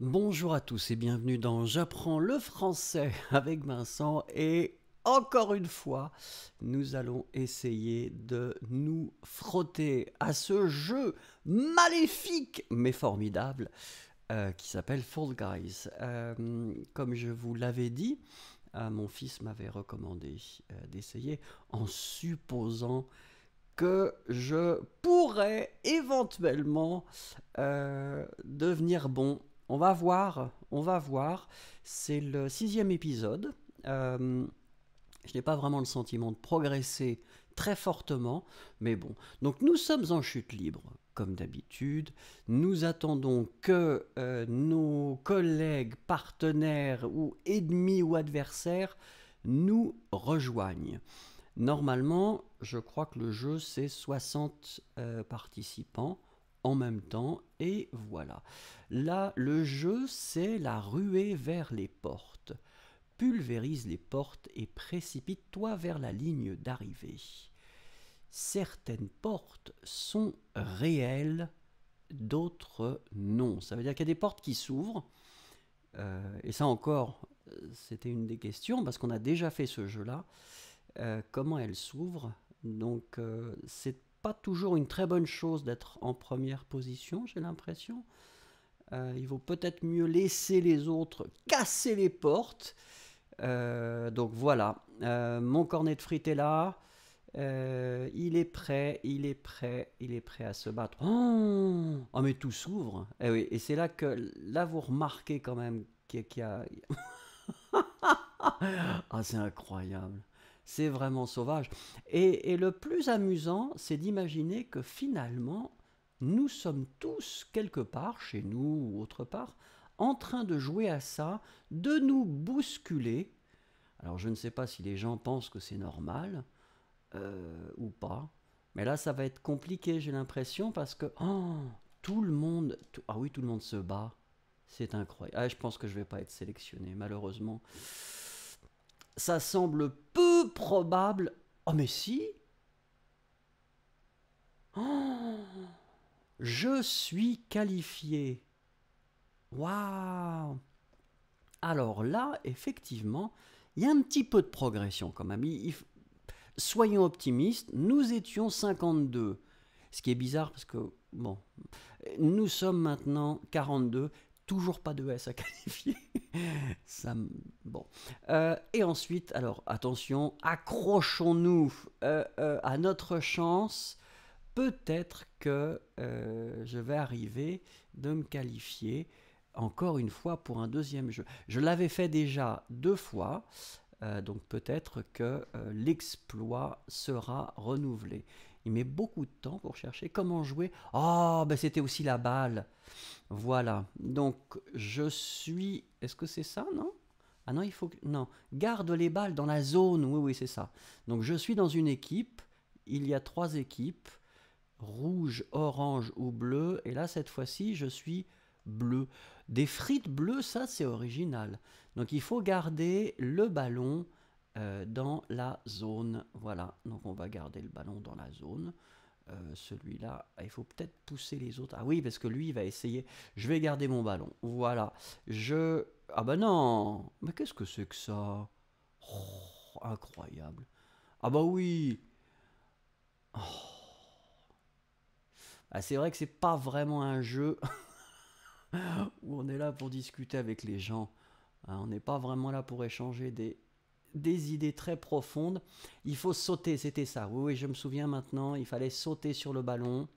Bonjour à tous et bienvenue dans J'apprends le français avec Vincent et encore une fois, nous allons essayer de nous frotter à ce jeu maléfique mais formidable euh, qui s'appelle Fall Guys. Euh, comme je vous l'avais dit, euh, mon fils m'avait recommandé d'essayer en supposant que je pourrais éventuellement devenir bon on va voir, on va voir. C'est le sixième épisode. Euh, je n'ai pas vraiment le sentiment de progresser très fortement, mais bon. Donc nous sommes en chute libre, comme d'habitude. Nous attendons que euh, nos collègues, partenaires ou ennemis ou adversaires nous rejoignent. Normalement, je crois que le jeu, c'est 60 euh, participants en même temps, et voilà. Là, le jeu, c'est la ruée vers les portes. Pulvérise les portes et précipite-toi vers la ligne d'arrivée. Certaines portes sont réelles, d'autres non. Ça veut dire qu'il y a des portes qui s'ouvrent, euh, et ça encore, c'était une des questions, parce qu'on a déjà fait ce jeu-là. Euh, comment elles s'ouvrent Donc, euh, c'est pas toujours une très bonne chose d'être en première position, j'ai l'impression. Euh, il vaut peut-être mieux laisser les autres casser les portes. Euh, donc voilà, euh, mon cornet de frites est là. il est prêt, il est prêt, il est prêt à se battre. Oh, oh mais tout s'ouvre. et eh oui, et c'est là que là vous remarquez quand même qu'il y a. ah c'est incroyable c'est vraiment sauvage. Et, le plus amusant, c'est d'imaginer que finalement, nous sommes tous quelque part, chez nous ou autre part, en train de jouer à ça, de nous bousculer. Alors je ne sais pas si les gens pensent que c'est normal euh, ou pas, mais là ça va être compliqué, j'ai l'impression, parce que oh, tout le monde, ah oui, tout le monde se bat. C'est incroyable. Ah, je pense que je vais pas être sélectionné, malheureusement. Ça semble peu probable. Oh mais si oh, Je suis qualifié. Waouh Alors là, effectivement, il y a un petit peu de progression comme ami, soyons optimistes, nous étions 52. Ce qui est bizarre parce que, bon, nous sommes maintenant 42 toujours pas de S à qualifier. Ça, bon. Euh, et ensuite, alors attention, accrochons-nous euh, euh, à notre chance. Peut-être que je vais arriver de me qualifier encore une fois pour un deuxième jeu. Je l'avais fait déjà deux fois, donc peut-être que l'exploit sera renouvelé. Il met beaucoup de temps pour chercher comment jouer. oh, ben c'était aussi la balle. Voilà. Donc, je suis. Est-ce que c'est ça, non Ah non, il faut. Non. Garde les balles dans la zone. Oui, oui, c'est ça. Donc, je suis dans une équipe. Il y a trois équipes rouge, orange ou bleu. Et là, cette fois-ci, je suis bleu. Des frites bleues, ça, c'est original. Donc, il faut garder le ballon euh, dans la zone. Voilà, donc on va garder le ballon dans la zone. Euh, celui-là, il faut peut-être pousser les autres. Ah oui, parce que lui, il va essayer. Je vais garder mon ballon. Voilà. Je... Ah bah non Mais qu'est-ce que c'est que ça oh, Incroyable. Ah bah oui oh. bah, C'est vrai que c'est pas vraiment un jeu où on est là pour discuter avec les gens. Hein. on n'est pas vraiment là pour échanger des des idées très profondes. Il faut sauter, c'était ça. Oui, oui, je me souviens maintenant, il fallait sauter sur le ballon.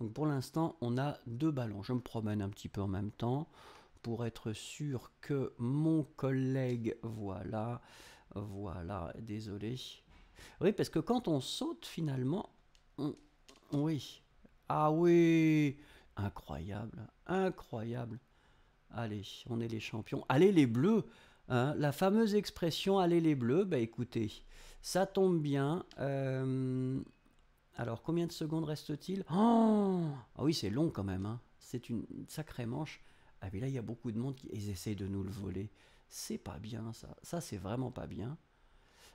Donc pour l'instant, on a deux ballons. Je me promène un petit peu en même temps pour être sûr que mon collègue, voilà, voilà, désolé. Oui, parce que quand on saute finalement, oui. Ah oui, incroyable, incroyable. Allez, on est les champions. Allez les bleus, Hein, la fameuse expression Allez les bleus, bah écoutez, ça tombe bien. Euh, alors combien de secondes reste-t-il oh Ah oui, c'est long quand même. Hein. C'est une sacrée manche. Ah mais là, il y a beaucoup de monde qui ils essayent de nous le voler. C'est pas bien ça. Ça, c'est vraiment pas bien.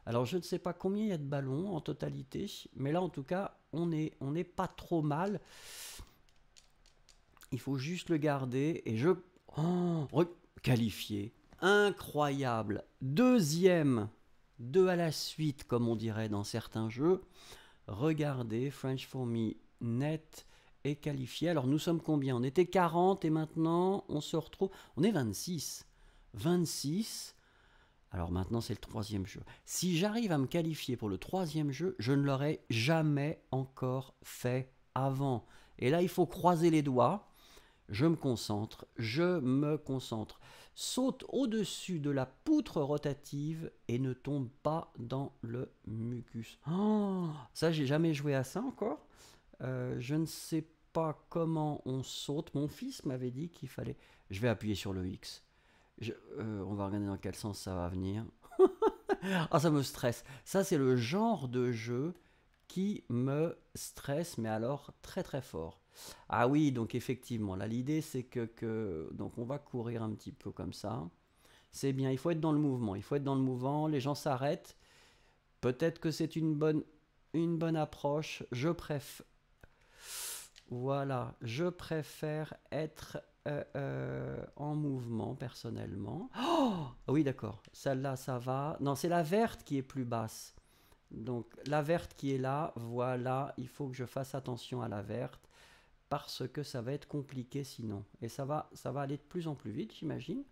Alors je ne sais pas combien il y a de ballons en totalité, mais là en tout cas, on n'est on pas trop mal. Il faut juste le garder et je... Oh, incroyable. Deuxième, deux à la suite, comme on dirait dans certains jeux. Regardez, French for Me net est qualifié. Alors nous sommes combien On était 40 et maintenant on se retrouve. On est 26. 26. Alors maintenant c'est le troisième jeu. Si j'arrive à me qualifier pour le troisième jeu, je ne l'aurais jamais encore fait avant. Et là il faut croiser les doigts. Je me concentre, je me concentre saute au-dessus de la poutre rotative et ne tombe pas dans le mucus. Oh, ça, j'ai jamais joué à ça encore. Euh, je ne sais pas comment on saute. Mon fils m'avait dit qu'il fallait. Je vais appuyer sur le X. Euh, on va regarder dans quel sens ça va venir. ah, ça me stresse. Ça, c'est le genre de jeu qui me stresse, mais alors très très fort. Ah oui, donc effectivement, là l'idée c'est que, que, donc on va courir un petit peu comme ça. C'est bien, il faut être dans le mouvement, il faut être dans le mouvement, les gens s'arrêtent. Peut-être que c'est une bonne, une bonne approche. Je préfère. Voilà, je préfère être euh, euh, en mouvement personnellement. Oh ah oui, d'accord. Celle-là, ça va. Non, c'est la verte qui est plus basse. Donc la verte qui est là, voilà, il faut que je fasse attention à la verte parce que ça va être compliqué sinon. Et ça va, ça va aller de plus en plus vite, j'imagine.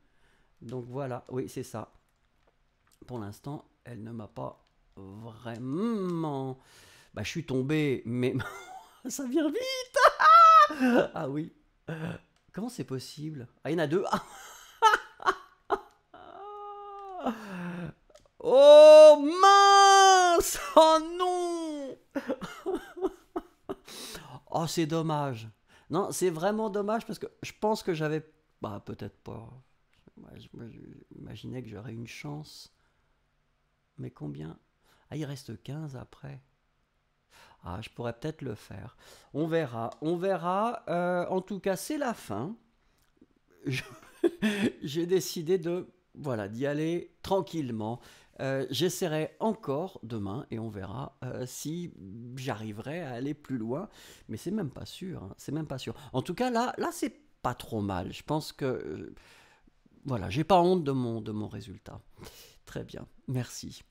Donc voilà, oui, c'est ça. Pour l'instant, elle ne m'a pas vraiment... Bah, je suis tombé, mais ça vient vite Ah oui Comment c'est possible Ah, il y en a deux Oh mince Oh non Oh, c'est dommage. Non, c'est vraiment dommage parce que je pense que j'avais. Bah, peut-être pas. j'imaginais que j'aurais une chance. Mais combien Ah, il reste 15 après. Ah, je pourrais peut-être le faire. On verra. On verra. Euh, en tout cas, c'est la fin. J'ai décidé de. Voilà, d'y aller tranquillement. Euh, j'essaierai encore demain et on verra euh, si j'arriverai à aller plus loin. Mais c'est même pas sûr. Hein. C'est même pas sûr. En tout cas, là, là, c'est pas trop mal. Je pense que euh, voilà, j'ai pas honte de mon, de mon résultat. Très bien. Merci.